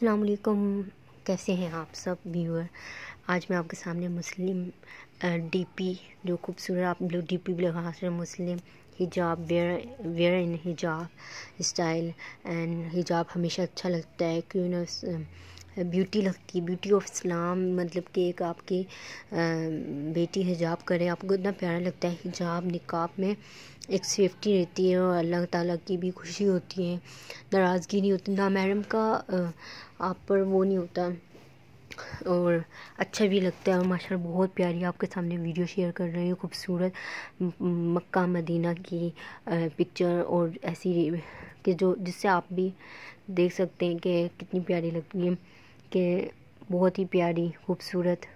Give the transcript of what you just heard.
अस्सलाम वालेकुम कैसे हैं आप सब व्यूअर आज मैं आपके सामने मुस्लिम डीपी जो खूबसूरत आप लोग डी पी लगा सकते मुस्लिम हिजाब वेयर वेयर इन हिजाब स्टाइल एंड हिजाब हमेशा अच्छा लगता है क्यों ना ब्यूटी लगती है ब्यूटी ऑफ इस्लाम मतलब कि एक आपकी बेटी हिजाब करे आपको इतना प्यारा लगता है हिजाब निकाब में एक सेफ्टी रहती है और अल्लाह ताला की भी खुशी होती है नाराज़गी नहीं होती ना मैडम का आप पर वो नहीं होता और अच्छा भी लगता है और माशा बहुत प्यारी आपके सामने वीडियो शेयर कर रही हूँ खूबसूरत मक्का मदीना की पिक्चर और ऐसी कि जो जिससे आप भी देख सकते हैं कि कितनी प्यारी लगती है कि बहुत ही प्यारी खूबसूरत